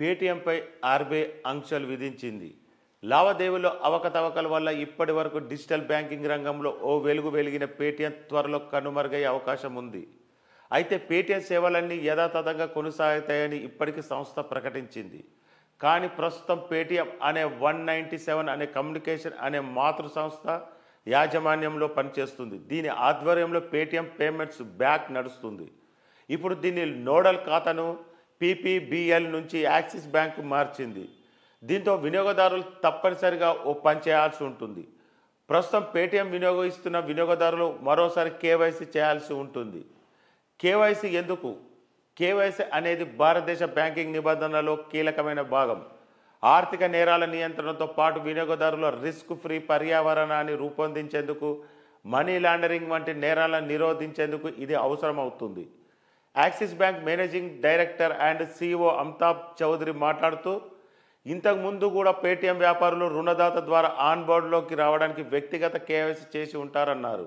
పేటీఎంపై RBI ఆంక్షలు విధించింది లావాదేవీలో అవకతవకల వల్ల ఇప్పటి వరకు డిజిటల్ బ్యాంకింగ్ రంగంలో ఓ వెలుగు వెలిగిన పేటీఎం త్వరలో కనుమరుగయ్యే అవకాశం ఉంది అయితే పేటీఎం సేవలన్నీ యథాతథంగా కొనసాగుతాయని ఇప్పటికీ సంస్థ ప్రకటించింది కానీ ప్రస్తుతం పేటీఎం అనే వన్ నైంటీ సెవెన్ అనే కమ్యూనికేషన్ అనే మాతృ సంస్థ యాజమాన్యంలో పనిచేస్తుంది దీని ఆధ్వర్యంలో పేటీఎం పేమెంట్స్ బ్యాక్ నడుస్తుంది ఇప్పుడు దీన్ని నోడల్ ఖాతాను పీపీబీఎల్ నుంచి యాక్సిస్ బ్యాంకు మార్చింది దీంతో వినియోగదారులు తప్పనిసరిగా ఓ పని చేయాల్సి ఉంటుంది ప్రస్తుతం పేటీఎం వినియోగిస్తున్న వినియోగదారులు మరోసారి కేవైసీ చేయాల్సి ఉంటుంది కేవైసీ ఎందుకు కేవైసీ అనేది భారతదేశ బ్యాంకింగ్ నిబంధనలో కీలకమైన భాగం ఆర్థిక నేరాల నియంత్రణతో పాటు వినియోగదారుల రిస్క్ ఫ్రీ పర్యావరణాన్ని రూపొందించేందుకు మనీ లాండరింగ్ వంటి నేరాలను నిరోధించేందుకు ఇది అవసరమవుతుంది Axis bank managing director and CEO Amitabh Chaudhary మాట్లాడుతూ ఇంతకుముందు కూడా పేటీఎం వ్యాపారులు రుణదాత ద్వారా బోర్డులోకి రావడానికి వ్యక్తిగత కేవైసీ చేసి ఉంటారన్నారు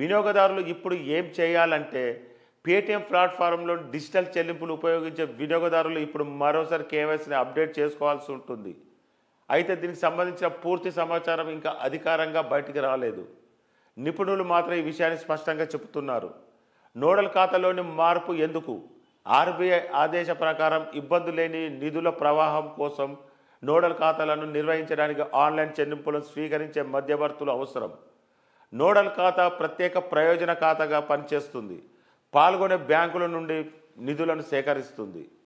వినియోగదారులు ఇప్పుడు ఏం చేయాలంటే పేటీఎం ప్లాట్ఫారంలో డిజిటల్ చెల్లింపులు ఉపయోగించే వినియోగదారులు ఇప్పుడు మరోసారి కేవైసీని అప్డేట్ చేసుకోవాల్సి ఉంటుంది అయితే దీనికి సంబంధించిన పూర్తి సమాచారం ఇంకా అధికారంగా బయటికి రాలేదు నిపుణులు మాత్రం ఈ విషయాన్ని స్పష్టంగా చెబుతున్నారు నోడల్ ఖాతాలోని మార్పు ఎందుకు ఆర్బీఐ ఆదేశ ప్రకారం ఇబ్బంది లేని నిధుల ప్రవాహం కోసం నోడల్ ఖాతాలను నిర్వహించడానికి ఆన్లైన్ చెల్లింపులను స్వీకరించే మధ్యవర్తులు అవసరం నోడల్ ఖాతా ప్రత్యేక ప్రయోజన ఖాతాగా పనిచేస్తుంది పాల్గొనే బ్యాంకుల నుండి నిధులను సేకరిస్తుంది